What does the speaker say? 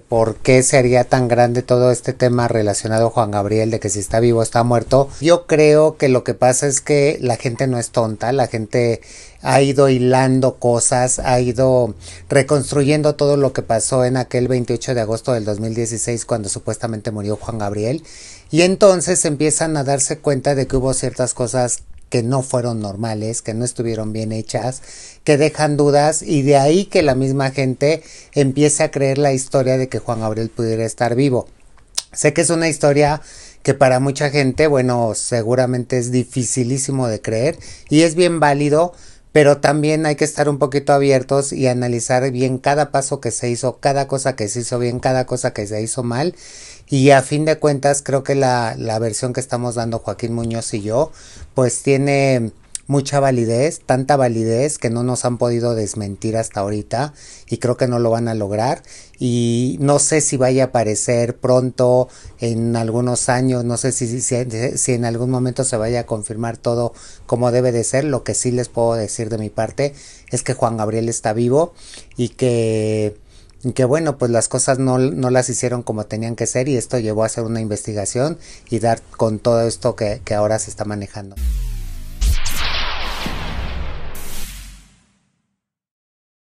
por qué sería tan grande todo este tema relacionado a Juan Gabriel de que si está vivo está muerto. Yo creo que lo que pasa es que la gente no es tonta, la gente ha ido hilando cosas, ha ido reconstruyendo todo lo que pasó en aquel 28 de agosto del 2016 cuando supuestamente murió Juan Gabriel y entonces empiezan a darse cuenta de que hubo ciertas cosas que no fueron normales, que no estuvieron bien hechas, que dejan dudas y de ahí que la misma gente empiece a creer la historia de que Juan Gabriel pudiera estar vivo. Sé que es una historia que para mucha gente, bueno, seguramente es dificilísimo de creer y es bien válido pero también hay que estar un poquito abiertos y analizar bien cada paso que se hizo, cada cosa que se hizo bien, cada cosa que se hizo mal. Y a fin de cuentas, creo que la, versión que estamos dando Joaquín Muñoz y yo, pues tiene mucha validez, tanta validez que no nos han podido desmentir hasta ahorita y creo que no lo van a lograr y no sé si vaya a aparecer pronto en algunos años, no sé si, si, en algún momento se vaya a confirmar todo como debe de ser, lo que sí les puedo decir de mi parte es que Juan Gabriel está vivo y que que bueno, pues las cosas no, las hicieron como tenían que ser y esto llevó a hacer una investigación y dar con todo esto que, que ahora se está manejando.